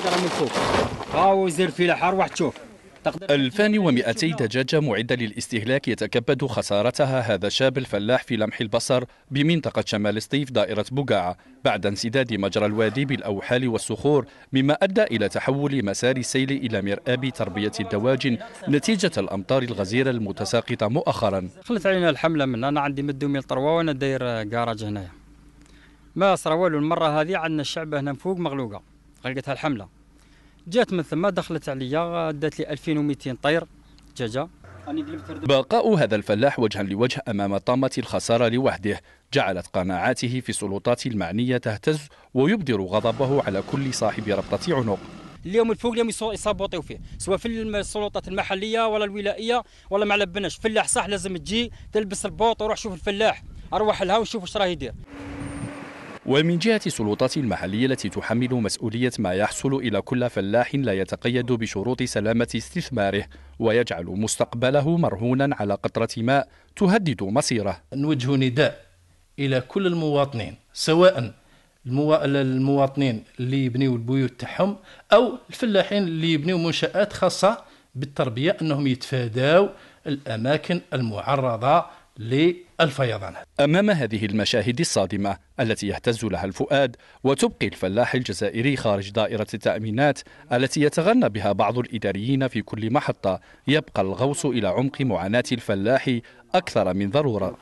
تقدر من فوق هاو زير في لحار واحد شوف الفان ومئتي دجاجة معدة للاستهلاك يتكبد خسارتها هذا الشاب الفلاح في لمح البصر بمنطقة شمال سطيف دائرة بقاعة بعد انسداد مجرى الوادي بالأوحال والصخور مما أدى إلى تحول مسار السيل إلى مرآب تربية الدواجن نتيجة الأمطار الغزيرة المتساقطة مؤخرا خلت علينا الحملة من أنا عندي مدو من طروا وأنا داير كراج هنايا ما صرا والو المرة هذه عندنا الشعب هنا فوق مغلوقة غلقت الحمله جات من ثم دخلت عليا دات لي 2200 طير دجاجه بقاء هذا الفلاح وجها لوجه أمام طامة الخسارة لوحده جعلت قناعاته في السلطات المعنية تهتز ويبدر غضبه على كل صاحب ربطة عنق اليوم الفوق اليوم يصابوطيو فيه سواء في السلطات المحليه ولا الولائيه ولا على لبناش فلاح صح لازم تجي تلبس البوط وروح شوف الفلاح اروح لها وشوف واش راه يدير ومن جهة السلطات المحلية التي تحمل مسؤولية ما يحصل إلى كل فلاح لا يتقيد بشروط سلامة استثماره ويجعل مستقبله مرهونا على قطرة ماء تهدد مصيره نوجه نداء إلى كل المواطنين سواء المواطنين اللي يبنيوا البيوت تاعهم أو الفلاحين اللي يبنيوا منشآت خاصة بالتربية أنهم يتفاداوا الأماكن المعرضة للفيضانات أمام هذه المشاهد الصادمة التي يهتز لها الفؤاد وتبقي الفلاح الجزائري خارج دائرة التأمينات التي يتغنى بها بعض الإداريين في كل محطة يبقى الغوص إلى عمق معاناة الفلاح أكثر من ضرورة